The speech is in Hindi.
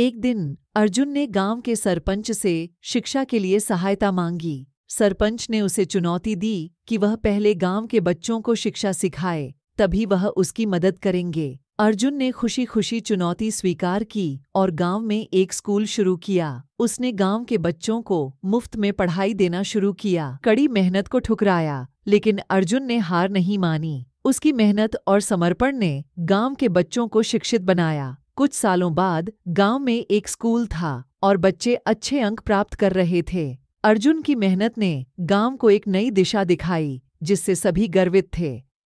एक दिन अर्जुन ने गांव के सरपंच से शिक्षा के लिए सहायता मांगी सरपंच ने उसे चुनौती दी कि वह पहले गांव के बच्चों को शिक्षा सिखाए तभी वह उसकी मदद करेंगे अर्जुन ने खुशी खुशी चुनौती स्वीकार की और गांव में एक स्कूल शुरू किया उसने गांव के बच्चों को मुफ्त में पढ़ाई देना शुरू किया कड़ी मेहनत को ठुकराया लेकिन अर्जुन ने हार नहीं मानी उसकी मेहनत और समर्पण ने गांव के बच्चों को शिक्षित बनाया कुछ सालों बाद गांव में एक स्कूल था और बच्चे अच्छे अंक प्राप्त कर रहे थे अर्जुन की मेहनत ने गांव को एक नई दिशा दिखाई जिससे सभी गर्वित थे